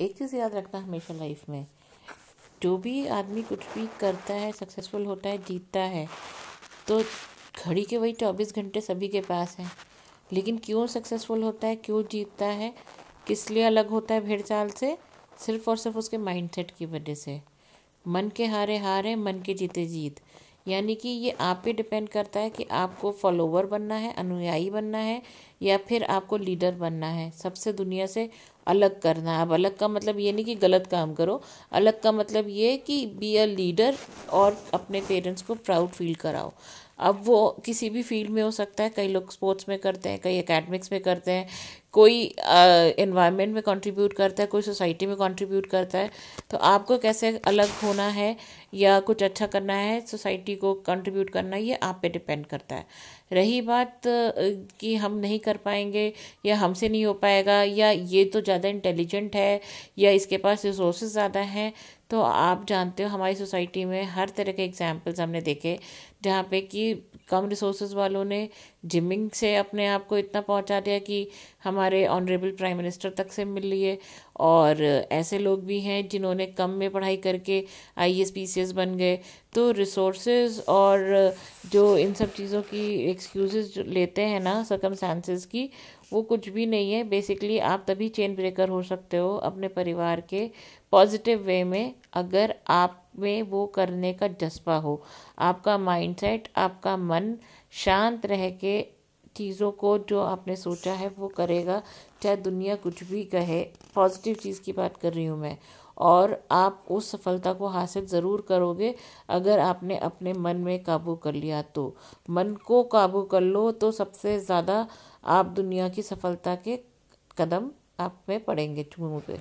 एक चीज़ याद रखना हमेशा लाइफ में जो भी आदमी कुछ भी करता है सक्सेसफुल होता है जीतता है तो घड़ी के वही चौबीस घंटे सभी के पास हैं लेकिन क्यों सक्सेसफुल होता है क्यों जीतता है किस लिए अलग होता है भेड़ चाल से सिर्फ और सिर्फ उसके माइंडसेट की वजह से मन के हारे हारे मन के जीते जीत यानी कि ये आप पे डिपेंड करता है कि आपको फॉलोवर बनना है अनुयायी बनना है या फिर आपको लीडर बनना है सबसे दुनिया से अलग करना है अब अलग का मतलब ये नहीं कि गलत काम करो अलग का मतलब ये कि बी अ लीडर और अपने पेरेंट्स को प्राउड फील कराओ अब वो किसी भी फील्ड में हो सकता है कई लोग स्पोर्ट्स में करते हैं कई एकेडमिक्स में करते हैं कोई इन्वायरमेंट uh, में कंट्रीब्यूट करता है कोई सोसाइटी में कंट्रीब्यूट करता है तो आपको कैसे अलग होना है या कुछ अच्छा करना है सोसाइटी को कंट्रीब्यूट करना ये आप पे डिपेंड करता है रही बात कि हम नहीं कर कर पाएंगे या हमसे नहीं हो पाएगा या ये तो ज़्यादा इंटेलिजेंट है या इसके पास रिसोर्स ज़्यादा हैं तो आप जानते हो हमारी सोसाइटी में हर तरह के एग्जाम्पल्स हमने देखे जहाँ पे कि कम रिसोर्स वालों ने जिमिंग से अपने आप को इतना पहुँचा दिया कि हमारे ऑनरेबल प्राइम मिनिस्टर तक से मिल लिए और ऐसे लोग भी हैं जिन्होंने कम में पढ़ाई करके I S P C S बन गए तो रिसोर्सेज और जो इन सब चीज़ों की एक्सक्यूज़ लेते हैं ना सकम की वो कुछ भी नहीं है बेसिकली आप तभी चेन ब्रेकर हो सकते हो अपने परिवार के पॉजिटिव वे में अगर आप में वो करने का जज्बा हो आपका माइंडसेट आपका मन शांत रह के चीज़ों को जो आपने सोचा है वो करेगा चाहे दुनिया कुछ भी कहे पॉजिटिव चीज़ की बात कर रही हूँ मैं और आप उस सफलता को हासिल ज़रूर करोगे अगर आपने अपने मन में काबू कर लिया तो मन को काबू कर लो तो सबसे ज़्यादा आप दुनिया की सफलता के कदम आप में पड़ेंगे मुँह पे